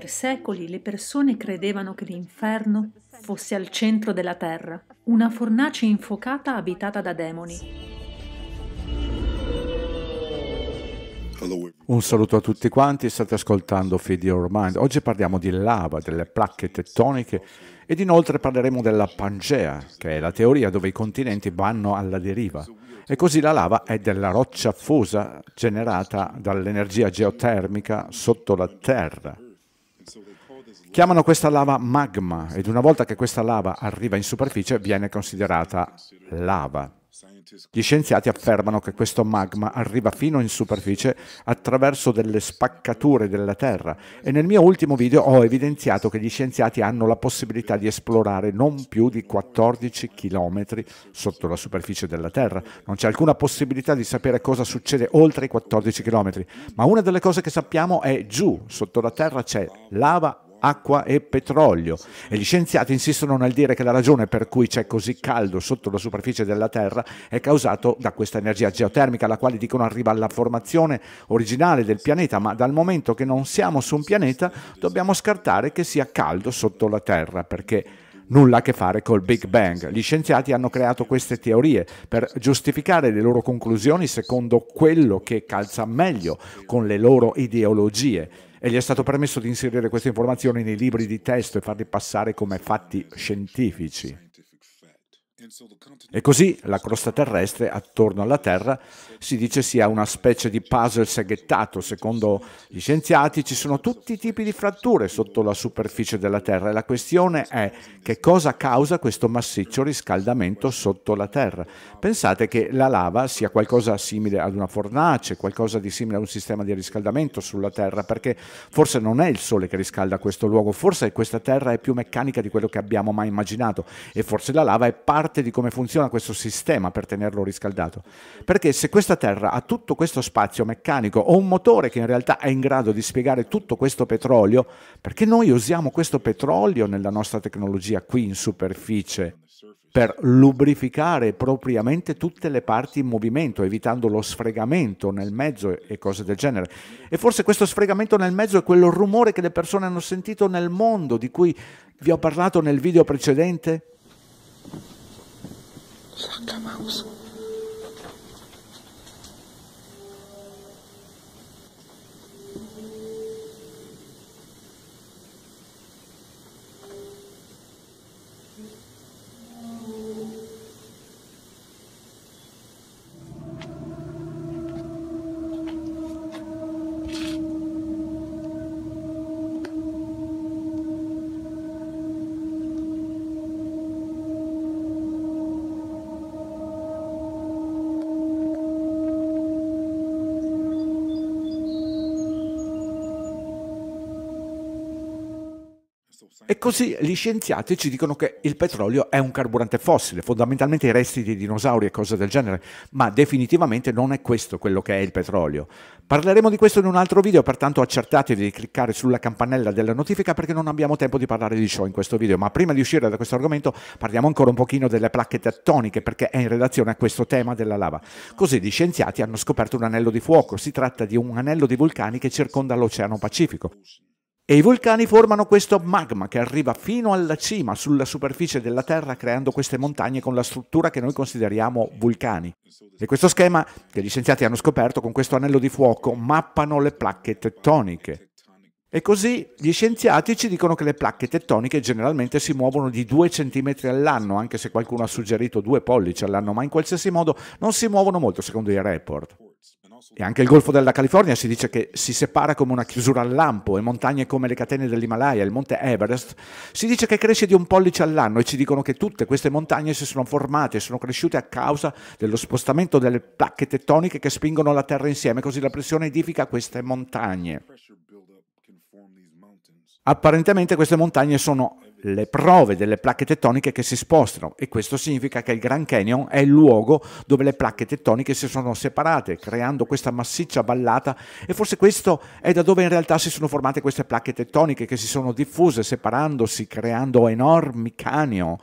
Per secoli le persone credevano che l'inferno fosse al centro della terra, una fornace infuocata abitata da demoni. Un saluto a tutti quanti, state ascoltando Feed Your Mind. Oggi parliamo di lava, delle placche tettoniche ed inoltre parleremo della Pangea, che è la teoria dove i continenti vanno alla deriva. E così la lava è della roccia fusa generata dall'energia geotermica sotto la terra. Chiamano questa lava magma ed una volta che questa lava arriva in superficie viene considerata lava. Gli scienziati affermano che questo magma arriva fino in superficie attraverso delle spaccature della Terra e nel mio ultimo video ho evidenziato che gli scienziati hanno la possibilità di esplorare non più di 14 km sotto la superficie della Terra. Non c'è alcuna possibilità di sapere cosa succede oltre i 14 km, ma una delle cose che sappiamo è giù, sotto la Terra c'è lava acqua e petrolio. E gli scienziati insistono nel dire che la ragione per cui c'è così caldo sotto la superficie della Terra è causato da questa energia geotermica, la quale dicono arriva alla formazione originale del pianeta, ma dal momento che non siamo su un pianeta dobbiamo scartare che sia caldo sotto la Terra, perché nulla a che fare col Big Bang. Gli scienziati hanno creato queste teorie per giustificare le loro conclusioni secondo quello che calza meglio con le loro ideologie e gli è stato permesso di inserire queste informazioni nei libri di testo e farli passare come fatti scientifici. E così la crosta terrestre attorno alla Terra si dice sia una specie di puzzle seghettato. Secondo gli scienziati ci sono tutti i tipi di fratture sotto la superficie della Terra e la questione è che cosa causa questo massiccio riscaldamento sotto la Terra. Pensate che la lava sia qualcosa simile ad una fornace, qualcosa di simile a un sistema di riscaldamento sulla Terra, perché forse non è il Sole che riscalda questo luogo, forse questa Terra è più meccanica di quello che abbiamo mai immaginato e forse la lava è parte parte di come funziona questo sistema per tenerlo riscaldato. Perché se questa Terra ha tutto questo spazio meccanico o un motore che in realtà è in grado di spiegare tutto questo petrolio, perché noi usiamo questo petrolio nella nostra tecnologia qui in superficie? per lubrificare propriamente tutte le parti in movimento, evitando lo sfregamento nel mezzo e cose del genere. E forse questo sfregamento nel mezzo è quel rumore che le persone hanno sentito nel mondo, di cui vi ho parlato nel video precedente? like a mouse. E così gli scienziati ci dicono che il petrolio è un carburante fossile, fondamentalmente i resti di dinosauri e cose del genere, ma definitivamente non è questo quello che è il petrolio. Parleremo di questo in un altro video, pertanto accertatevi di cliccare sulla campanella della notifica perché non abbiamo tempo di parlare di ciò in questo video, ma prima di uscire da questo argomento parliamo ancora un pochino delle placche tettoniche perché è in relazione a questo tema della lava. Così gli scienziati hanno scoperto un anello di fuoco, si tratta di un anello di vulcani che circonda l'Oceano Pacifico. E i vulcani formano questo magma che arriva fino alla cima, sulla superficie della Terra, creando queste montagne con la struttura che noi consideriamo vulcani. E questo schema, che gli scienziati hanno scoperto con questo anello di fuoco, mappano le placche tettoniche. E così gli scienziati ci dicono che le placche tettoniche generalmente si muovono di 2 cm all'anno, anche se qualcuno ha suggerito 2 pollici all'anno, ma in qualsiasi modo non si muovono molto secondo i report. E anche il Golfo della California si dice che si separa come una chiusura al lampo e montagne come le catene dell'Himalaya, il monte Everest, si dice che cresce di un pollice all'anno e ci dicono che tutte queste montagne si sono formate e sono cresciute a causa dello spostamento delle placche tettoniche che spingono la Terra insieme, così la pressione edifica queste montagne. Apparentemente queste montagne sono le prove delle placche tettoniche che si spostano e questo significa che il Grand Canyon è il luogo dove le placche tettoniche si sono separate, creando questa massiccia vallata e forse questo è da dove in realtà si sono formate queste placche tettoniche che si sono diffuse, separandosi, creando enormi canyon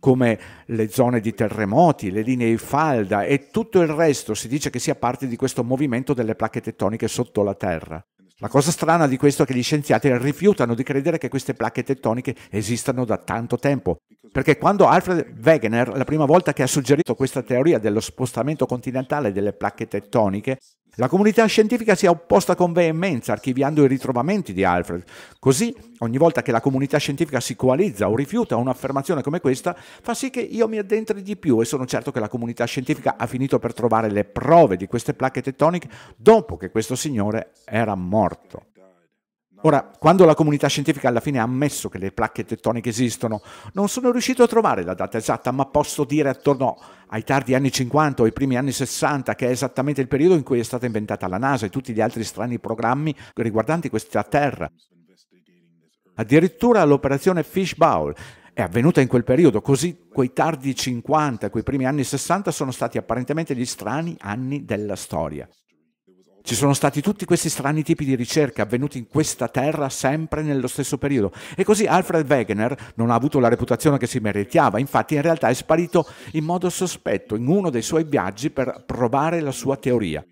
come le zone di terremoti, le linee di falda e tutto il resto si dice che sia parte di questo movimento delle placche tettoniche sotto la Terra. La cosa strana di questo è che gli scienziati rifiutano di credere che queste placche tettoniche esistano da tanto tempo, perché quando Alfred Wegener, la prima volta che ha suggerito questa teoria dello spostamento continentale delle placche tettoniche, la comunità scientifica si è opposta con veemenza, archiviando i ritrovamenti di Alfred. Così, ogni volta che la comunità scientifica si coalizza o rifiuta un'affermazione come questa, fa sì che io mi addentri di più e sono certo che la comunità scientifica ha finito per trovare le prove di queste placche tettoniche dopo che questo signore era morto. Ora, quando la comunità scientifica alla fine ha ammesso che le placche tettoniche esistono, non sono riuscito a trovare la data esatta, ma posso dire attorno ai tardi anni 50 o ai primi anni 60, che è esattamente il periodo in cui è stata inventata la NASA e tutti gli altri strani programmi riguardanti questa Terra. Addirittura l'operazione Fishbowl è avvenuta in quel periodo, così quei tardi 50, quei primi anni 60 sono stati apparentemente gli strani anni della storia. Ci sono stati tutti questi strani tipi di ricerche avvenuti in questa terra sempre nello stesso periodo. E così Alfred Wegener non ha avuto la reputazione che si meritava, infatti in realtà è sparito in modo sospetto in uno dei suoi viaggi per provare la sua teoria.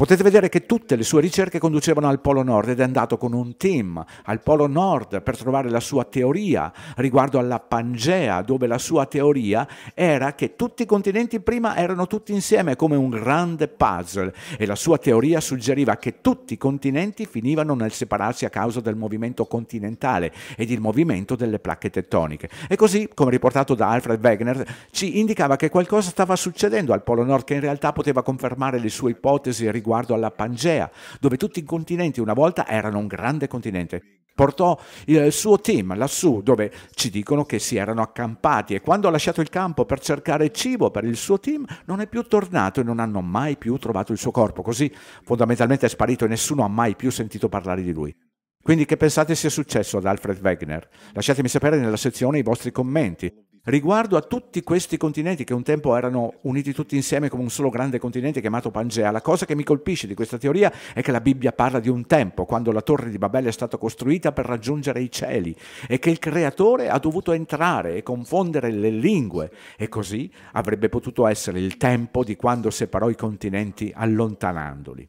Potete vedere che tutte le sue ricerche conducevano al Polo Nord ed è andato con un team al Polo Nord per trovare la sua teoria riguardo alla Pangea, dove la sua teoria era che tutti i continenti prima erano tutti insieme come un grande puzzle e la sua teoria suggeriva che tutti i continenti finivano nel separarsi a causa del movimento continentale ed il movimento delle placche tettoniche. E così, come riportato da Alfred Wegener, ci indicava che qualcosa stava succedendo al Polo Nord che in realtà poteva confermare le sue ipotesi riguardo riguardo alla Pangea, dove tutti i continenti una volta erano un grande continente. Portò il suo team lassù, dove ci dicono che si erano accampati e quando ha lasciato il campo per cercare cibo per il suo team non è più tornato e non hanno mai più trovato il suo corpo. Così fondamentalmente è sparito e nessuno ha mai più sentito parlare di lui. Quindi che pensate sia successo ad Alfred Wegener? Lasciatemi sapere nella sezione i vostri commenti riguardo a tutti questi continenti che un tempo erano uniti tutti insieme come un solo grande continente chiamato Pangea. La cosa che mi colpisce di questa teoria è che la Bibbia parla di un tempo, quando la torre di Babele è stata costruita per raggiungere i cieli e che il creatore ha dovuto entrare e confondere le lingue e così avrebbe potuto essere il tempo di quando separò i continenti allontanandoli.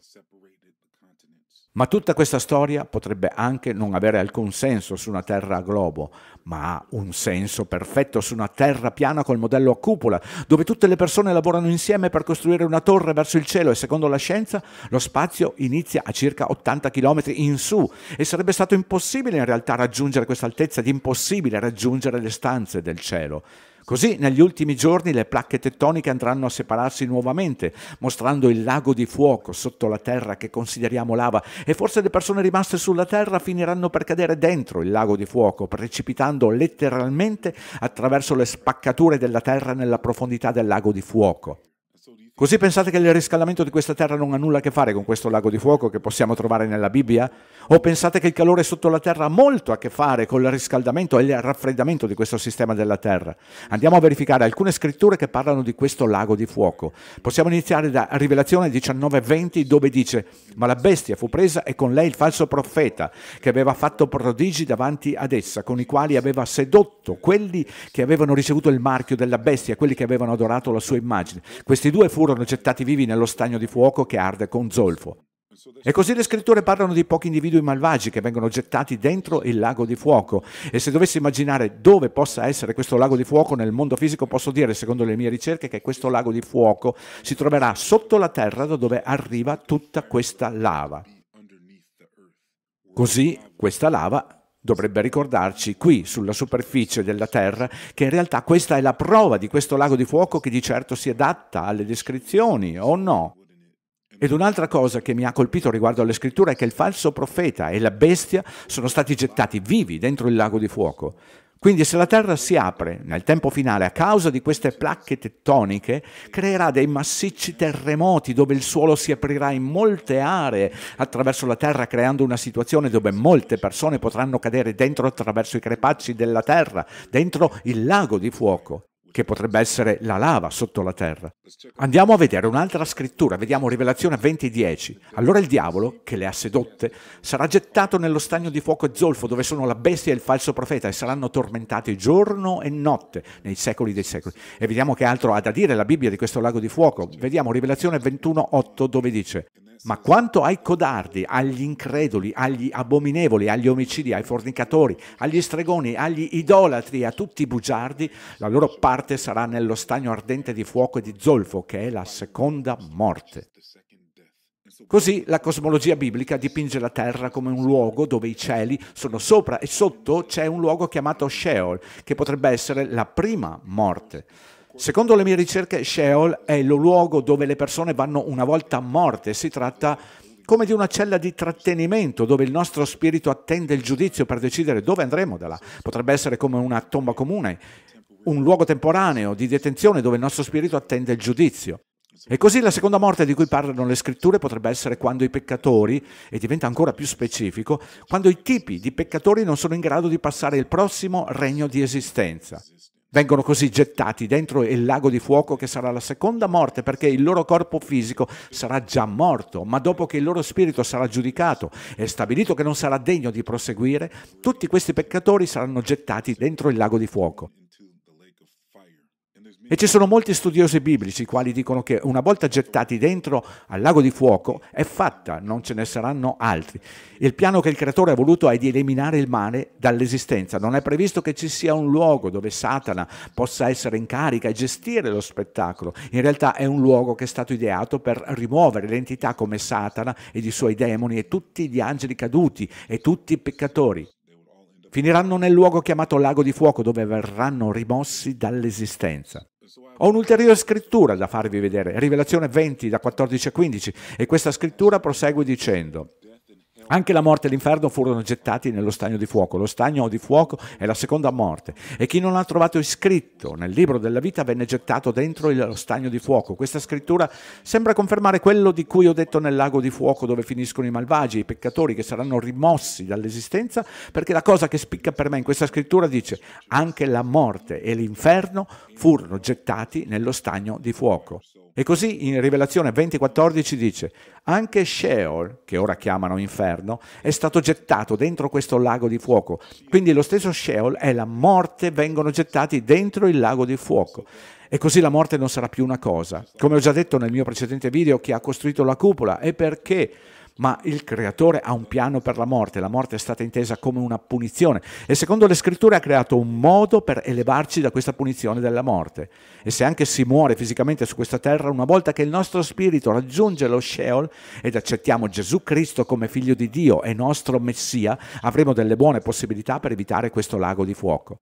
Ma tutta questa storia potrebbe anche non avere alcun senso su una terra a globo, ma ha un senso perfetto su una terra piana col modello a cupola, dove tutte le persone lavorano insieme per costruire una torre verso il cielo e secondo la scienza lo spazio inizia a circa 80 km in su e sarebbe stato impossibile in realtà raggiungere questa altezza ed impossibile raggiungere le stanze del cielo. Così negli ultimi giorni le placche tettoniche andranno a separarsi nuovamente, mostrando il lago di fuoco sotto la terra che consideriamo lava e forse le persone rimaste sulla terra finiranno per cadere dentro il lago di fuoco, precipitando letteralmente attraverso le spaccature della terra nella profondità del lago di fuoco. Così pensate che il riscaldamento di questa terra non ha nulla a che fare con questo lago di fuoco che possiamo trovare nella Bibbia? O pensate che il calore sotto la terra ha molto a che fare con il riscaldamento e il raffreddamento di questo sistema della terra? Andiamo a verificare alcune scritture che parlano di questo lago di fuoco. Possiamo iniziare da Rivelazione 19:20 dove dice «Ma la bestia fu presa e con lei il falso profeta che aveva fatto prodigi davanti ad essa, con i quali aveva sedotto quelli che avevano ricevuto il marchio della bestia, quelli che avevano adorato la sua immagine. Questi due furono furono gettati vivi nello stagno di fuoco che arde con zolfo. E così le scritture parlano di pochi individui malvagi che vengono gettati dentro il lago di fuoco. E se dovessi immaginare dove possa essere questo lago di fuoco nel mondo fisico, posso dire, secondo le mie ricerche, che questo lago di fuoco si troverà sotto la terra da dove arriva tutta questa lava. Così questa lava dovrebbe ricordarci qui sulla superficie della Terra che in realtà questa è la prova di questo lago di fuoco che di certo si adatta alle descrizioni o no. Ed un'altra cosa che mi ha colpito riguardo alle scritture è che il falso profeta e la bestia sono stati gettati vivi dentro il lago di fuoco. Quindi se la Terra si apre nel tempo finale a causa di queste placche tettoniche, creerà dei massicci terremoti dove il suolo si aprirà in molte aree attraverso la Terra, creando una situazione dove molte persone potranno cadere dentro attraverso i crepacci della Terra, dentro il lago di fuoco che potrebbe essere la lava sotto la terra. Andiamo a vedere un'altra scrittura, vediamo Rivelazione 20:10. Allora il diavolo, che le ha sedotte, sarà gettato nello stagno di fuoco e zolfo dove sono la bestia e il falso profeta e saranno tormentati giorno e notte nei secoli dei secoli. E vediamo che altro ha da dire la Bibbia di questo lago di fuoco. Vediamo Rivelazione 21:8 dove dice ma quanto ai codardi, agli increduli, agli abominevoli, agli omicidi, ai fornicatori, agli stregoni, agli idolatri, a tutti i bugiardi, la loro parte sarà nello stagno ardente di fuoco e di zolfo, che è la seconda morte. Così la cosmologia biblica dipinge la terra come un luogo dove i cieli sono sopra e sotto c'è un luogo chiamato Sheol, che potrebbe essere la prima morte. Secondo le mie ricerche, Sheol è lo luogo dove le persone vanno una volta morte. Si tratta come di una cella di trattenimento dove il nostro spirito attende il giudizio per decidere dove andremo da là. Potrebbe essere come una tomba comune, un luogo temporaneo di detenzione dove il nostro spirito attende il giudizio. E così la seconda morte di cui parlano le scritture potrebbe essere quando i peccatori, e diventa ancora più specifico, quando i tipi di peccatori non sono in grado di passare il prossimo regno di esistenza. Vengono così gettati dentro il lago di fuoco che sarà la seconda morte perché il loro corpo fisico sarà già morto, ma dopo che il loro spirito sarà giudicato e stabilito che non sarà degno di proseguire, tutti questi peccatori saranno gettati dentro il lago di fuoco. E ci sono molti studiosi biblici i quali dicono che una volta gettati dentro al lago di fuoco è fatta, non ce ne saranno altri. Il piano che il creatore ha voluto è di eliminare il male dall'esistenza. Non è previsto che ci sia un luogo dove Satana possa essere in carica e gestire lo spettacolo. In realtà è un luogo che è stato ideato per rimuovere l'entità come Satana e i suoi demoni e tutti gli angeli caduti e tutti i peccatori finiranno nel luogo chiamato lago di fuoco dove verranno rimossi dall'esistenza. Ho un'ulteriore scrittura da farvi vedere, Rivelazione 20 da 14 a 15, e questa scrittura prosegue dicendo, anche la morte e l'inferno furono gettati nello stagno di fuoco. Lo stagno di fuoco è la seconda morte. E chi non ha trovato iscritto nel libro della vita venne gettato dentro lo stagno di fuoco. Questa scrittura sembra confermare quello di cui ho detto nel lago di fuoco dove finiscono i malvagi, i peccatori che saranno rimossi dall'esistenza, perché la cosa che spicca per me in questa scrittura dice anche la morte e l'inferno furono gettati nello stagno di fuoco. E così in Rivelazione 20:14 dice, anche Sheol, che ora chiamano inferno, è stato gettato dentro questo lago di fuoco. Quindi lo stesso Sheol e la morte vengono gettati dentro il lago di fuoco. E così la morte non sarà più una cosa. Come ho già detto nel mio precedente video, chi ha costruito la cupola è perché ma il creatore ha un piano per la morte, la morte è stata intesa come una punizione e secondo le scritture ha creato un modo per elevarci da questa punizione della morte. E se anche si muore fisicamente su questa terra, una volta che il nostro spirito raggiunge lo Sheol ed accettiamo Gesù Cristo come figlio di Dio e nostro Messia, avremo delle buone possibilità per evitare questo lago di fuoco.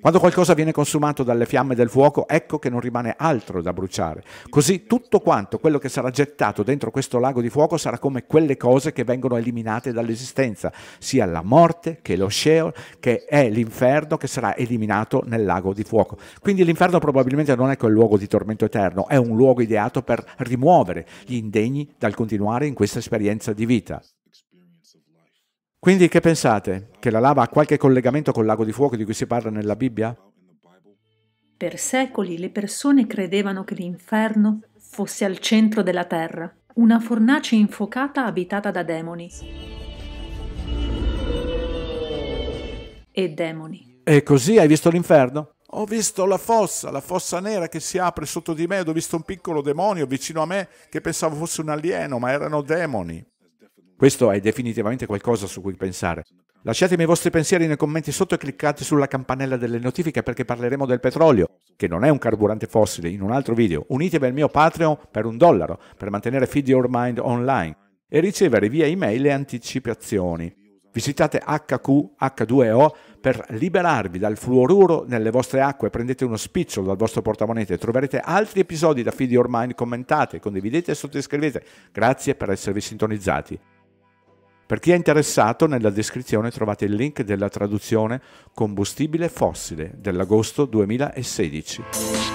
Quando qualcosa viene consumato dalle fiamme del fuoco, ecco che non rimane altro da bruciare. Così tutto quanto quello che sarà gettato dentro questo lago di fuoco sarà come quelle cose che vengono eliminate dall'esistenza, sia la morte che lo Sheol, che è l'inferno che sarà eliminato nel lago di fuoco. Quindi l'inferno probabilmente non è quel luogo di tormento eterno, è un luogo ideato per rimuovere gli indegni dal continuare in questa esperienza di vita. Quindi che pensate? Che la lava ha qualche collegamento col lago di fuoco di cui si parla nella Bibbia? Per secoli le persone credevano che l'inferno fosse al centro della terra, una fornace infuocata abitata da demoni. E demoni. E così hai visto l'inferno? Ho visto la fossa, la fossa nera che si apre sotto di me ed ho visto un piccolo demonio vicino a me che pensavo fosse un alieno, ma erano demoni. Questo è definitivamente qualcosa su cui pensare. Lasciatemi i vostri pensieri nei commenti sotto e cliccate sulla campanella delle notifiche perché parleremo del petrolio, che non è un carburante fossile, in un altro video. Unitevi al mio Patreon per un dollaro per mantenere Feed Your Mind online e ricevere via email le anticipazioni. Visitate HQH2O per liberarvi dal fluoruro nelle vostre acque, prendete uno spicciolo dal vostro portamonete, e troverete altri episodi da Feed Your Mind, commentate, condividete e sottoscrivete. Grazie per esservi sintonizzati. Per chi è interessato, nella descrizione trovate il link della traduzione Combustibile fossile dell'agosto 2016.